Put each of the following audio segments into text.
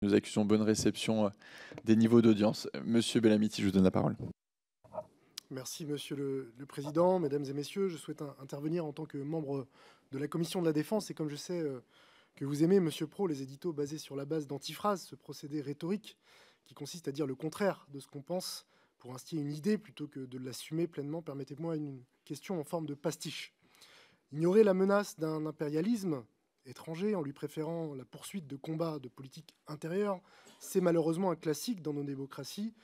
Nous accusons bonne réception euh, des niveaux d'audience. Monsieur Bellamiti, je vous donne la parole. Merci, Monsieur le, Président. Mesdames et Messieurs, je souhaite intervenir en tant que membre de la Commission de la Défense. Et comme je sais euh, que vous aimez, Monsieur Pro, les éditos basés sur la base d'antiphrase, ce procédé rhétorique qui consiste à dire le contraire de ce qu'on pense pour instiller une idée plutôt que de l'assumer pleinement, permettez-moi une question en forme de pastiche. Ignorer la menace d'un impérialisme étranger en lui préférant la poursuite de combats de politique intérieure, c'est malheureusement un classique dans nos démocraties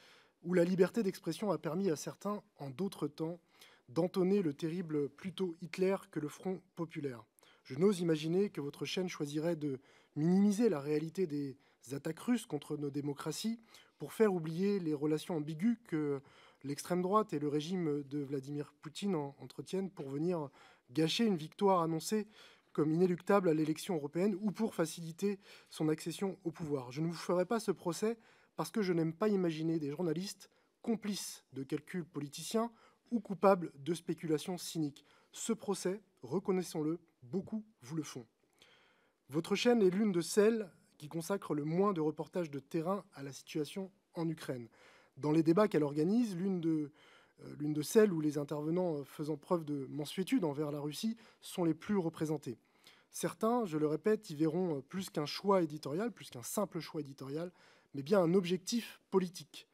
où la liberté d'expression a permis à certains, en d'autres temps, d'entonner le terrible plutôt Hitler que le Front populaire. Je n'ose imaginer que votre chaîne choisirait de minimiser la réalité des attaques russes contre nos démocraties pour faire oublier les relations ambiguës que l'extrême droite et le régime de Vladimir Poutine entretiennent pour venir gâcher une victoire annoncée comme inéluctable à l'élection européenne ou pour faciliter son accession au pouvoir. Je ne vous ferai pas ce procès parce que je n'aime pas imaginer des journalistes complices de calculs politiciens ou coupables de spéculations cyniques. Ce procès, reconnaissons-le, beaucoup vous le font. Votre chaîne est l'une de celles qui consacre le moins de reportages de terrain à la situation en Ukraine. Dans les débats qu'elle organise, l'une de, euh, l'une de celles où les intervenants euh, faisant preuve de mansuétude envers la Russie sont les plus représentés. Certains, je le répète, y verront euh, plus qu'un choix éditorial, plus qu'un simple choix éditorial, mais bien un objectif politique.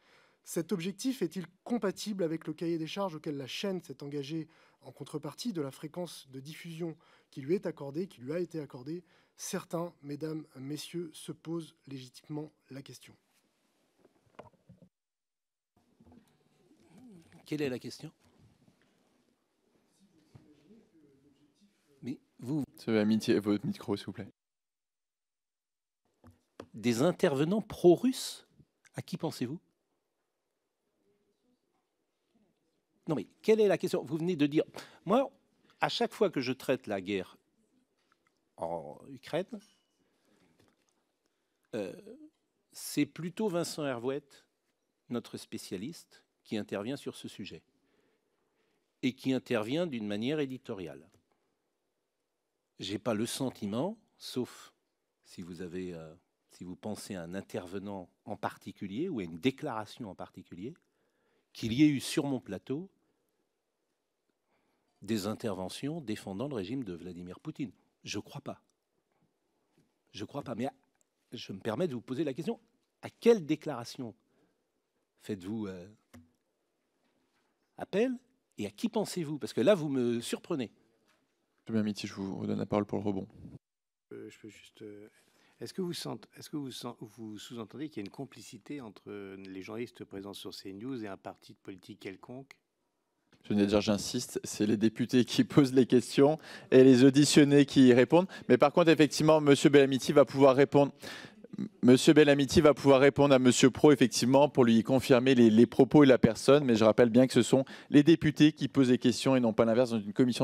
Cet objectif est-il compatible avec le cahier des charges auquel la chaîne s'est engagée en contrepartie de la fréquence de diffusion qui lui est accordée, qui lui a été accordée Certains, mesdames, messieurs, se posent légitimement la question. Quelle est la question vous. Amitié, votre micro, s'il vous plaît. Des intervenants pro-russes, à qui pensez-vous Non, mais quelle est la question Vous venez de dire. Moi, à chaque fois que je traite la guerre en Ukraine, euh, c'est plutôt Vincent Hervouette, notre spécialiste, qui intervient sur ce sujet et qui intervient d'une manière éditoriale j'ai pas le sentiment, sauf si vous avez, euh, si vous pensez à un intervenant en particulier ou à une déclaration en particulier, qu'il y ait eu sur mon plateau des interventions défendant le régime de Vladimir Poutine. Je ne crois pas. Je ne crois pas. Mais je me permets de vous poser la question à quelle déclaration faites-vous euh, appel et à qui pensez-vous Parce que là, vous me surprenez. M. je vous redonne la parole pour le rebond. Euh, euh, est-ce que vous, sentez, est que vous, sous-entendez qu'il y a une complicité entre euh, les journalistes présents sur CNews et un parti de politique quelconque je viens de dire, j'insiste, c'est les députés qui posent les questions et les auditionnés qui y répondent. Mais par contre, effectivement, M. Bellamiti va pouvoir répondre. Monsieur Bellamiti va pouvoir répondre à Monsieur Pro, effectivement, pour lui confirmer les, les propos et la personne. Mais je rappelle bien que ce sont les députés qui posent les questions et non pas l'inverse dans une commission.